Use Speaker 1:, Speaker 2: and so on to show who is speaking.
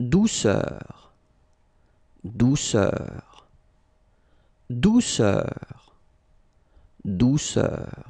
Speaker 1: douceur, douceur, douceur, douceur.